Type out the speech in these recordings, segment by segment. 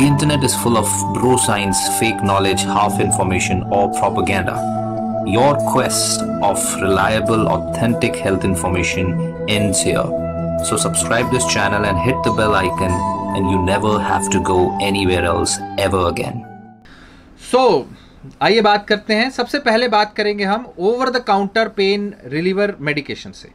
The internet is full of bro science, fake knowledge, half information, or propaganda. Your quest of reliable, authentic health information ends here. So subscribe this channel and hit the bell icon and you never have to go anywhere else ever again. So, आइए बात करते हैं सबसे पहले बात करेंगे हम over the counter pain reliever medication से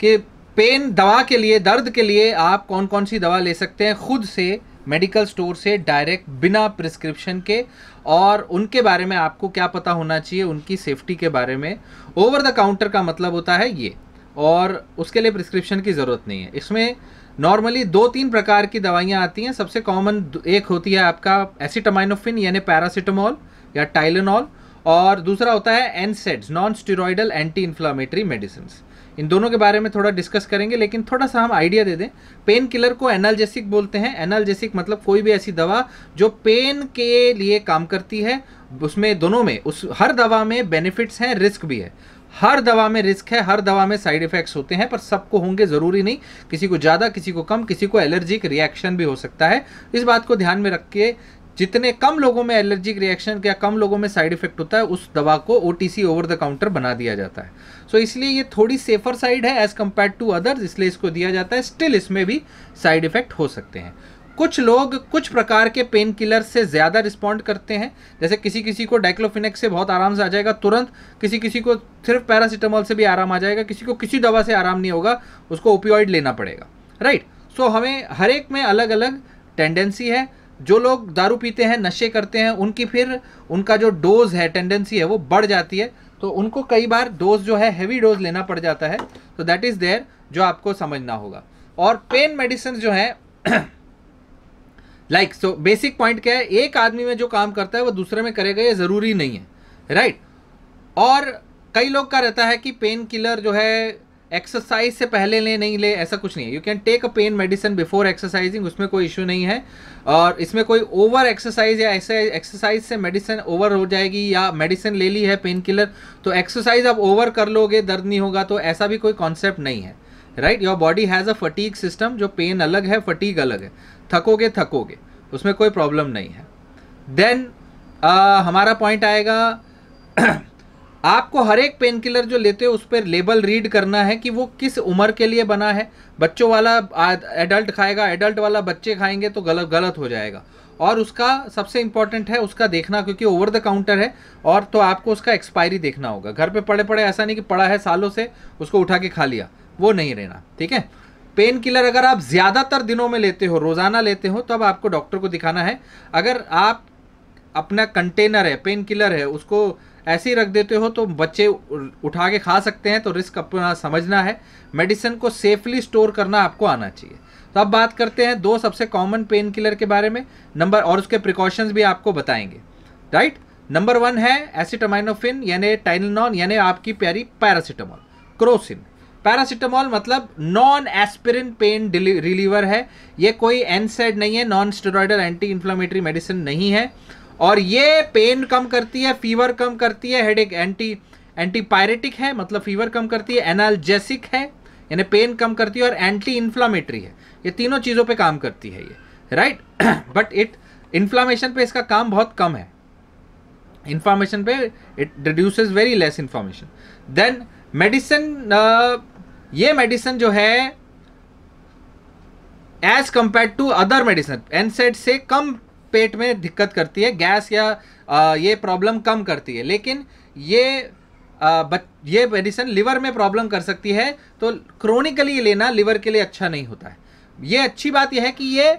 कि पेन दवा के लिए दर्द के लिए आप कौन कौन सी दवा ले सकते हैं खुद से मेडिकल स्टोर से डायरेक्ट बिना प्रिस्क्रिप्शन के और उनके बारे में आपको क्या पता होना चाहिए उनकी सेफ्टी के बारे में ओवर द काउंटर का मतलब होता है ये और उसके लिए प्रिस्क्रिप्शन की ज़रूरत नहीं है इसमें नॉर्मली दो तीन प्रकार की दवाइयाँ आती हैं सबसे कॉमन एक होती है आपका एसिटामाइनोफिन यानी पैरासीटामोल या टाइलेनॉल और दूसरा होता है NSAIDs non steroidal anti inflammatory medicine इन दोनों के बारे में थोड़ा डिस्कस करेंगे लेकिन थोड़ा सा हम आइडिया दे दें पेन किलर को एनाल्जेसिक बोलते हैं एनाल्जेसिक मतलब कोई भी ऐसी दवा जो पेन के लिए काम करती है उसमें दोनों में उस हर दवा में बेनिफिट्स हैं रिस्क भी है हर दवा में रिस्क है हर दवा में साइड इफेक्ट्स होते हैं पर सबको होंगे ज़रूरी नहीं किसी को ज़्यादा किसी को कम किसी को एलर्जिक रिएक्शन भी हो सकता है इस बात को ध्यान में रख के जितने कम लोगों में एलर्जिक रिएक्शन या कम लोगों में साइड इफेक्ट होता है उस दवा को ओ ओवर द काउंटर बना दिया जाता है सो so, इसलिए ये थोड़ी सेफर साइड है एज़ कम्पेयर टू अदर्स इसलिए इसको दिया जाता है स्टिल इसमें भी साइड इफ़ेक्ट हो सकते हैं कुछ लोग कुछ प्रकार के पेन किलर से ज़्यादा रिस्पॉन्ड करते हैं जैसे किसी किसी को डाइक्लोफिनेक से बहुत आराम से आ जाएगा तुरंत किसी किसी को सिर्फ पैरासीटामॉल से भी आराम आ जाएगा किसी को किसी दवा से आराम नहीं होगा उसको ओपियोइड लेना पड़ेगा राइट सो so, हमें हर एक में अलग अलग टेंडेंसी है जो लोग दारू पीते हैं नशे करते हैं उनकी फिर उनका जो डोज है टेंडेंसी है वो बढ़ जाती है तो उनको कई बार डोज जो है हैवी डोज लेना पड़ जाता है तो दैट इज़ देयर जो आपको समझना होगा और पेन मेडिसिन जो है लाइक सो बेसिक पॉइंट क्या है एक आदमी में जो काम करता है वो दूसरे में करेगा ये ज़रूरी नहीं है राइट right? और कई लोग का रहता है कि पेन किलर जो है एक्सरसाइज से पहले ले नहीं ले ऐसा कुछ नहीं है you can take a pain medicine before exercising उसमें कोई इशू नहीं है और इसमें कोई ओवर एक्सरसाइज या ऐसे एक्सरसाइज से मेडिसिन ओवर हो जाएगी या मेडिसिन ले ली है पेन किलर तो एक्सरसाइज आप ओवर कर लोगे दर्द नहीं होगा तो ऐसा भी कोई कॉन्सेप्ट नहीं है right your body has a fatigue system जो पेन अलग है फटीक अलग है थकोगे थकोगे उसमें कोई प्रॉब्लम नहीं है देन uh, हमारा पॉइंट आएगा आपको हर एक पेन किलर जो लेते हो उस पर लेबल रीड करना है कि वो किस उम्र के लिए बना है बच्चों वाला एडल्ट खाएगा एडल्ट वाला बच्चे खाएंगे तो गलत गलत हो जाएगा और उसका सबसे इंपॉर्टेंट है उसका देखना क्योंकि ओवर द काउंटर है और तो आपको उसका एक्सपायरी देखना होगा घर पे पड़े पड़े ऐसा नहीं कि पड़ा है सालों से उसको उठा के खा लिया वो नहीं रहना ठीक है पेन किलर अगर आप ज़्यादातर दिनों में लेते हो रोज़ाना लेते हो तब आपको डॉक्टर को दिखाना है अगर आप अपना कंटेनर है पेन किलर है उसको ऐसे ही रख देते हो तो बच्चे उठा के खा सकते हैं तो रिस्क अपना समझना है मेडिसिन को सेफली स्टोर करना आपको आना चाहिए तो अब बात करते हैं दो सबसे कॉमन पेन किलर के बारे में नंबर और उसके प्रिकॉशंस भी आपको बताएंगे राइट नंबर वन है एसिटामाइनोफिन यानी टाइलनॉन यानी आपकी प्यारी पैरासिटामॉल क्रोसिन पैरासिटामॉल मतलब नॉन एस्पिरिन पेन रिलीवर है ये कोई एनसेड नहीं है non steroidal anti inflammatory medicine नहीं है और ये पेन कम करती है फीवर कम करती है हेडेक एंटी एंटीपायरेटिक है मतलब फीवर कम करती है एनाल्जेसिक है यानी पेन कम करती है और एंटी इन्फ्लामेटरी है ये तीनों चीज़ों पे काम करती है ये राइट बट इट इन्फ्लामेशन पे इसका काम बहुत कम है इन्फॉर्मेशन पे it reduce very less information then medicine ये मेडिसिन जो है as compare to other medicine NSAID से कम पेट में दिक्कत करती है गैस या आ, ये प्रॉब्लम कम करती है लेकिन ये आ, ये मेडिसिन लिवर में प्रॉब्लम कर सकती है तो क्रोनिकली लेना लिवर के लिए अच्छा नहीं होता है ये अच्छी बात यह है कि ये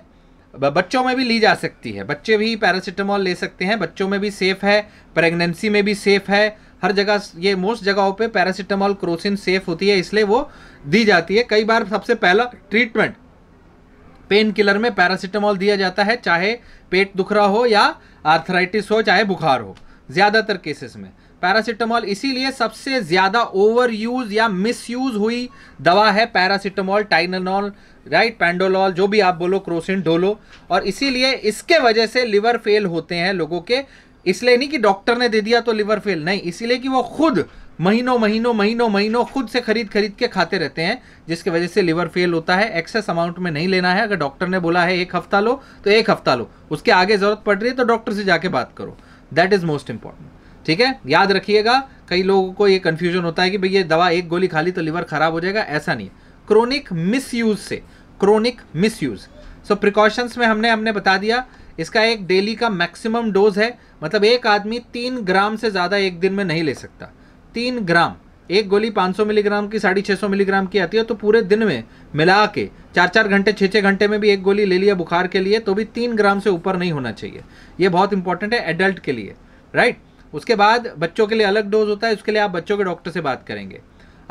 बच्चों में भी ली जा सकती है बच्चे भी पैरासीटामोल ले सकते हैं बच्चों में भी सेफ़ है प्रेगनेंसी में भी सेफ़ है हर जगह ये मोस्ट जगहों पे पैरासीटामोल क्रोसिन सेफ़ होती है इसलिए वो दी जाती है कई बार सबसे पहला ट्रीटमेंट पेन किलर में पैरासिटामॉल दिया जाता है चाहे पेट दुख रहा हो या आर्थराइटिस हो चाहे बुखार हो ज़्यादातर केसेस में पैरासिटामॉल इसीलिए सबसे ज़्यादा ओवर यूज़ या मिस यूज़ हुई दवा है पैरासीटामॉल टाइनानोल राइट पैंडोलॉल जो भी आप बोलो क्रोसिन डोलो और इसीलिए इसके वजह से लिवर फेल होते हैं लोगों के इसलिए नहीं कि डॉक्टर ने दे दिया तो लिवर फेल नहीं इसीलिए कि वो खुद महीनों महीनों महीनों महीनों खुद से खरीद खरीद के खाते रहते हैं जिसकी वजह से लिवर फेल होता है एक्सेस अमाउंट में नहीं लेना है अगर डॉक्टर ने बोला है एक हफ्ता लो तो एक हफ्ता लो उसके आगे ज़रूरत पड़ रही है तो डॉक्टर से जाके बात करो दैट इज़ मोस्ट इंपॉर्टेंट ठीक है याद रखिएगा कई लोगों को ये कन्फ्यूजन होता है कि भाई ये दवा एक गोली खा ली तो लीवर खराब हो जाएगा ऐसा नहीं क्रोनिक मिस से क्रोनिक मिसयूज सो प्रिकॉशंस में हमने हमने बता दिया इसका एक डेली का मैक्सिमम डोज है मतलब एक आदमी तीन ग्राम से ज़्यादा एक दिन में नहीं ले सकता तीन ग्राम एक गोली 500 मिलीग्राम की साढ़े छः मिलीग्राम की आती है तो पूरे दिन में मिला के चार चार घंटे छः छः घंटे में भी एक गोली ले लिया बुखार के लिए तो भी तीन ग्राम से ऊपर नहीं होना चाहिए ये बहुत इंपॉर्टेंट है एडल्ट के लिए राइट उसके बाद बच्चों के लिए अलग डोज होता है उसके लिए आप बच्चों के डॉक्टर से बात करेंगे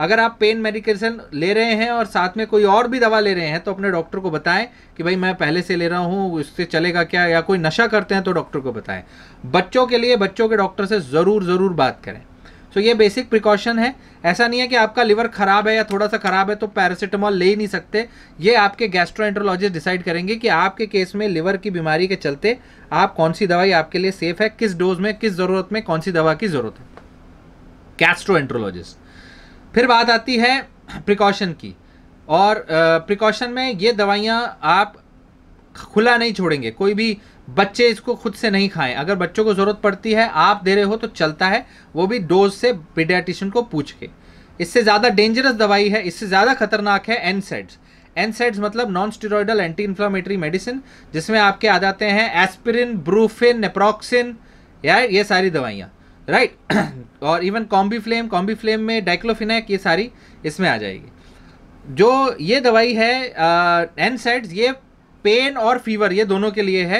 अगर आप पेन मेडिकेशन ले रहे हैं और साथ में कोई और भी दवा ले रहे हैं तो अपने डॉक्टर को बताएं कि भाई मैं पहले से ले रहा हूँ इससे चलेगा क्या या कोई नशा करते हैं तो डॉक्टर को बताएं बच्चों के लिए बच्चों के डॉक्टर से ज़रूर ज़रूर बात करें सो ये बेसिक प्रिकॉशन है ऐसा नहीं है कि आपका लिवर खराब है या थोड़ा सा खराब है तो पैरासिटामॉल ले ही नहीं सकते ये आपके गैस्ट्रोएंट्रोलॉजिस्ट डिसाइड करेंगे कि आपके केस में लिवर की बीमारी के चलते आप कौन सी दवाई आपके लिए सेफ है किस डोज में किस ज़रूरत में कौन सी दवा की ज़रूरत है गैस्ट्रोएंट्रोलॉजिस्ट फिर बात आती है प्रिकॉशन की और प्रिकॉशन में ये दवाइयाँ आप खुला नहीं छोड़ेंगे कोई भी बच्चे इसको खुद से नहीं खाएं अगर बच्चों को ज़रूरत पड़ती है आप दे रहे हो तो चलता है वो भी डोज से पीडियाटिशियन को पूछ के इससे ज़्यादा डेंजरस दवाई है इससे ज़्यादा खतरनाक है एनसेड्स एनसेड्स मतलब non steroidal anti inflammatory medicine जिसमें आपके आ जाते हैं एस्पिरिन ब्रूफिन नेप्रोक्सिन या ये सारी दवाइयाँ राइट right? और even Combiflam Combiflam में डाइक्लोफिनैक ये सारी इसमें आ जाएगी जो ये दवाई है एनसेड्स uh, ये पेन और फीवर ये दोनों के लिए है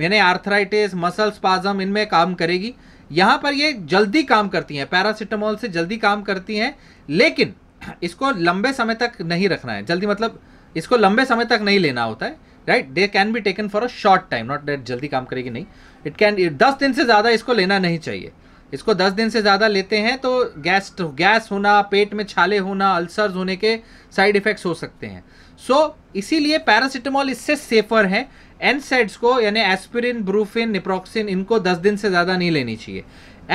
यानी आर्थराइटिस मसल स्पाजम इनमें काम करेगी यहां पर ये जल्दी काम करती हैं पैरासिटामोल से जल्दी काम करती हैं लेकिन इसको लंबे समय तक नहीं रखना है जल्दी मतलब इसको लंबे समय तक नहीं लेना होता है right they can be taken for a short time not that जल्दी काम करेगी नहीं इट कैन दस दिन से ज़्यादा इसको लेना नहीं चाहिए इसको दस दिन से ज़्यादा लेते हैं तो गैस गैस होना पेट में छाले होना अल्सर्स होने के साइड इफ़ेक्ट्स हो सकते हैं सो so, इसीलिए पैरासिटामोल इससे सेफर है एनसेड्स को यानी एस्पिरिन ब्रूफिन निप्रोक्सिन इनको दस दिन से ज़्यादा नहीं लेनी चाहिए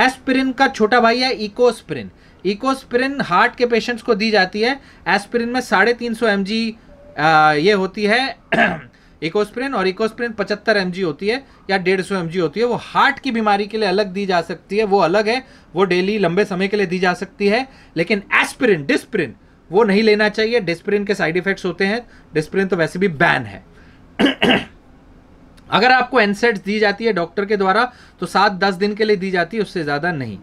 एस्पिरिन का छोटा भाई है इकोस्प्रिन इकोस्प्रिन हार्ट के पेशेंट्स को दी जाती है एस्पिरिन में साढ़े तीन सौ एम ये होती है इकोस्प्रिन और इकोस्प्रिन पचहत्तर एम होती है या डेढ़ सौ होती है वो हार्ट की बीमारी के लिए अलग दी जा सकती है वो अलग है वो डेली लंबे समय के लिए दी जा सकती है लेकिन एस्प्रिन डिस्प्रिन वो नहीं लेना चाहिए डिस्प्रिन के साइड इफेक्ट्स होते हैं डिस्प्रिन तो वैसे भी बैन है अगर आपको एनसेट्स दी जाती है डॉक्टर के द्वारा तो सात दस दिन के लिए दी जाती है उससे ज़्यादा नहीं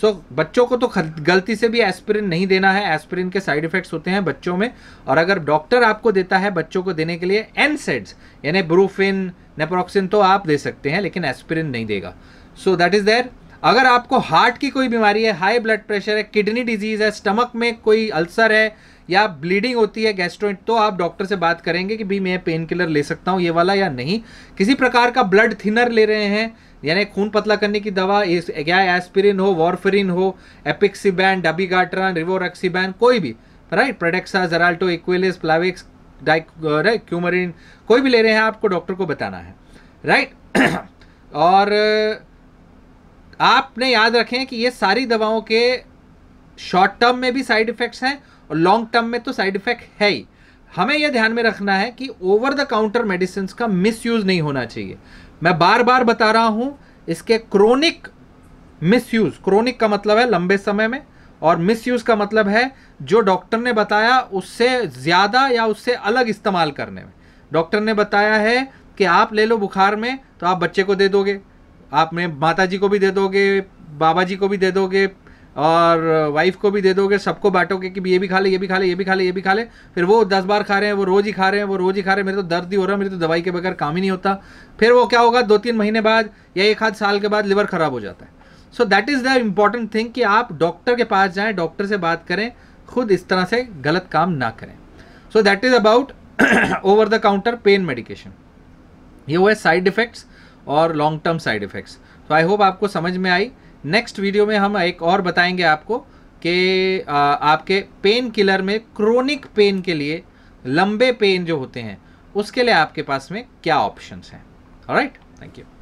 सो so, बच्चों को तो गलती से भी एस्पिरिन नहीं देना है एस्पिरिन के साइड इफेक्ट्स होते हैं बच्चों में और अगर डॉक्टर आपको देता है बच्चों को देने के लिए एनसेड्स यानी ब्रूफिन नेप्रोक्सिन तो आप दे सकते हैं लेकिन एस्पिरिन नहीं देगा सो दैट इज़ देयर अगर आपको हार्ट की कोई बीमारी है हाई ब्लड प्रेशर है किडनी डिजीज़ है स्टमक में कोई अल्सर है या ब्लीडिंग होती है गैस्ट्रोइंट तो आप डॉक्टर से बात करेंगे कि भाई मैं पेन किलर ले सकता हूँ ये वाला या नहीं किसी प्रकार का ब्लड थिनर ले रहे हैं यानी खून पतला करने की दवा क्या एस्पिरिन हो वॉरफरिन हो एपिक्सीबैन डबीगाट्रन रिवोरक्सीबैन कोई भी राइट प्रोडेक्सा जराल्टो इक्वेलिस प्लाविक्स डाइक क्यूमरिन कोई भी ले रहे हैं आपको डॉक्टर को बताना है राइट और आपने याद रखें कि ये सारी दवाओं के शॉर्ट टर्म में भी साइड इफेक्ट्स हैं और लॉन्ग टर्म में तो साइड इफेक्ट है ही हमें यह ध्यान में रखना है कि ओवर द काउंटर मेडिसिन का मिसयूज नहीं होना चाहिए मैं बार बार बता रहा हूं इसके क्रोनिक मिसयूज क्रोनिक का मतलब है लंबे समय में और मिसयूज का मतलब है जो डॉक्टर ने बताया उससे ज़्यादा या उससे अलग इस्तेमाल करने में डॉक्टर ने बताया है कि आप ले लो बुखार में तो आप बच्चे को दे दोगे आप में माता जी को भी दे दोगे बाबा जी को भी दे दोगे और वाइफ को भी दे दोगे सबको बांटोगे कि ये भी खा ले ये भी खा ले ये भी खा ले ये भी खा ले फिर वो दस बार खा रहे हैं वो रोज़ ही खा रहे हैं वो रोज़ ही खा रहे हैं मेरे तो दर्द ही हो रहा है मेरे तो दवाई के बगैर काम ही नहीं होता फिर वो क्या होगा दो तीन महीने बाद या एक आध साल के बाद लिवर ख़राब हो जाता है so that is the important thing कि आप डॉक्टर के पास जाएँ डॉक्टर से बात करें खुद इस तरह से गलत काम ना करें so that is about over the counter pain medication ये हुआ है साइड इफ़ेक्ट्स और लॉन्ग टर्म साइड इफ़ेक्ट्स तो आई होप आपको समझ में आई नेक्स्ट वीडियो में हम एक और बताएंगे आपको कि आपके पेन किलर में क्रोनिक पेन के लिए लंबे पेन जो होते हैं उसके लिए आपके पास में क्या ऑप्शंस हैं राइट थैंक यू